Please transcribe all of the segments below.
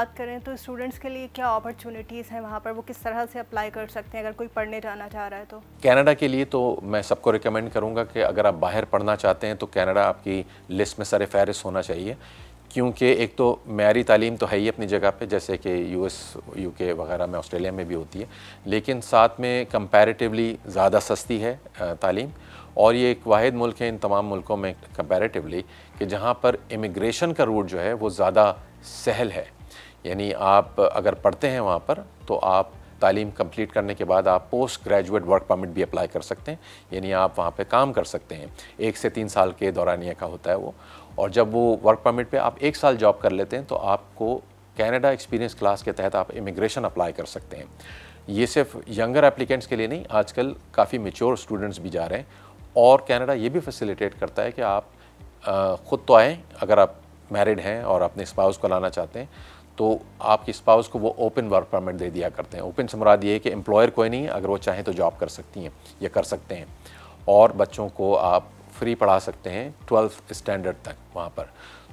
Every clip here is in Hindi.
बात करें तो स्टूडेंट्स के लिए क्या अपॉर्चुनिटीज़ हैं वहाँ पर वो किस तरह से अप्लाई कर सकते हैं अगर कोई पढ़ने जाना चाह रहा है तो कनाडा के लिए तो मैं सबको रिकमेंड करूँगा कि अगर आप बाहर पढ़ना चाहते हैं तो कनाडा आपकी लिस्ट में सर फहरिस्त होना चाहिए क्योंकि एक तो मैारी तालीम तो है ही अपनी जगह पे जैसे कि यूएस यूके वगैरह में ऑस्ट्रेलिया में भी होती है लेकिन साथ में कंपैरेटिवली ज़्यादा सस्ती है तालीम और ये एक वाद मुल्क है इन तमाम मुल्कों में कंपैरेटिवली कि जहाँ पर इमिग्रेशन का रूट जो है वो ज़्यादा सहल है यानी आप अगर पढ़ते हैं वहाँ पर तो आप तालीम कंप्लीट करने के बाद आप पोस्ट ग्रेजुएट वर्क परमिट भी अप्लाई कर सकते हैं यानी आप वहाँ पे काम कर सकते हैं एक से तीन साल के दौरानिया का होता है वो और जब वो वर्क परमिट पे आप एक साल जॉब कर लेते हैं तो आपको कैनेडा एक्सपीरियंस क्लास के तहत आप इमिग्रेशन अप्लाई कर सकते हैं ये सिर्फ यंगर एप्लीकेंट्स के लिए नहीं आजकल काफ़ी मेच्योर स्टूडेंट्स भी जा रहे हैं और कैनेडा ये भी फैसिलिटेट करता है कि आप ख़ुद तो आएँ अगर आप मैरिड हैं और अपने स्पाउस को लाना चाहते हैं तो आपकी स्पाउस को वो ओपन वर्क परमिट दे दिया करते हैं ओपन से मुराद ये कि एम्प्लॉयर कोई नहीं अगर वो चाहें तो जॉब कर सकती हैं या कर सकते हैं और बच्चों को आप फ्री पढ़ा सकते हैं ट्वेल्थ स्टैंडर्ड तक वहाँ पर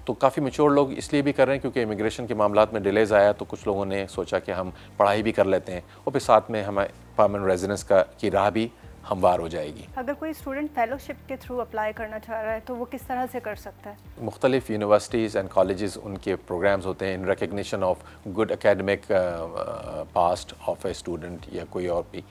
तो काफ़ी मच्योर लोग इसलिए भी कर रहे हैं क्योंकि इमिग्रेशन के मामला में डिलेज आया तो कुछ लोगों ने सोचा कि हम पढ़ाई भी कर लेते हैं और फिर साथ में हमें परमानेंट रेजिडेंस का की राह भी हमवार हो जाएगी अगर कोई स्टूडेंट फेलोशिप के थ्रू अप्लाई करना चाह रहा है तो वो किस तरह से कर सकता है मुख्तलिफ यूनिवर्सिटीज़ एंड कॉलेज़ उनके प्रोग्राम्स होते हैं in recognition of good academic past of a student या कोई और भी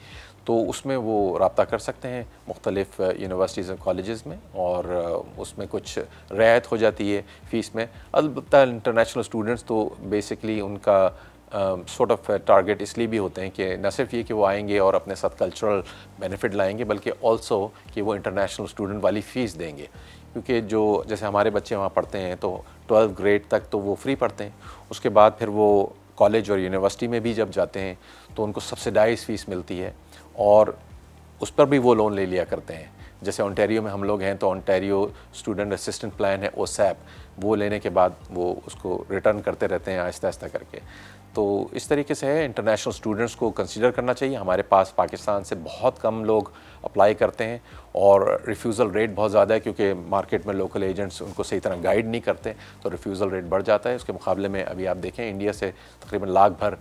तो उसमें वो रबता कर सकते हैं मुख्तलिफ यूनिवर्सिटीज़ और कॉलेज़ में और uh, उसमें कुछ रियायत हो जाती है फ़ीस में अलबत् इंटरनेशनल स्टूडेंट्स तो बेसिकली उनका सॉर्ट ऑफ टारगेट इसलिए भी होते हैं कि न सिर्फ ये कि वो आएंगे और अपने साथ कल्चरल बेनिफिट लाएंगे बल्कि ऑल्सो कि वो इंटरनेशनल स्टूडेंट वाली फ़ीस देंगे क्योंकि जो जैसे हमारे बच्चे वहाँ पढ़ते हैं तो ट्वेल्थ ग्रेड तक तो वो फ्री पढ़ते हैं उसके बाद फिर वो कॉलेज और यूनिवर्सिटी में भी जब जाते हैं तो उनको सब्सिडाइज फ़ीस मिलती है और उस पर भी वो लोन ले लिया करते हैं जैसे ओंटेरियो में हम लोग हैं तो ओंटेरियो स्टूडेंट असिस्टेंट प्लान है ओ वो लेने के बाद वो उसको रिटर्न करते रहते हैं आहिस्ता आहिस्ता करके तो इस तरीके से है इंटरनेशनल स्टूडेंट्स को कंसिडर करना चाहिए हमारे पास पाकिस्तान से बहुत कम लोग अप्लाई करते हैं और रिफ्यूज़ल रेट बहुत ज़्यादा है क्योंकि मार्केट में लोकल एजेंट्स उनको सही तरह गाइड नहीं करते तो रिफ्यूज़ल रेट बढ़ जाता है उसके मुकाबले में अभी आप देखें इंडिया से तकरीबन लाख भर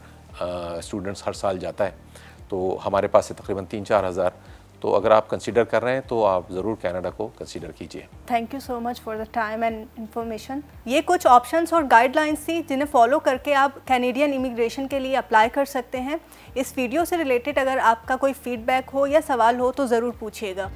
स्टूडेंट्स हर साल जाता है तो हमारे पास से तकरीबन तीन चार हज़ार तो अगर आप कंसिडर कर रहे हैं तो आप ज़रूर कनाडा को कंसिडर कीजिए thank you so much for the time and information ये कुछ ऑप्शंस और गाइडलाइंस थी जिन्हें फॉलो करके आप कैनेडियन इमिग्रेशन के लिए अप्लाई कर सकते हैं इस वीडियो से रिलेटेड अगर आपका कोई फीडबैक हो या सवाल हो तो ज़रूर पूछिएगा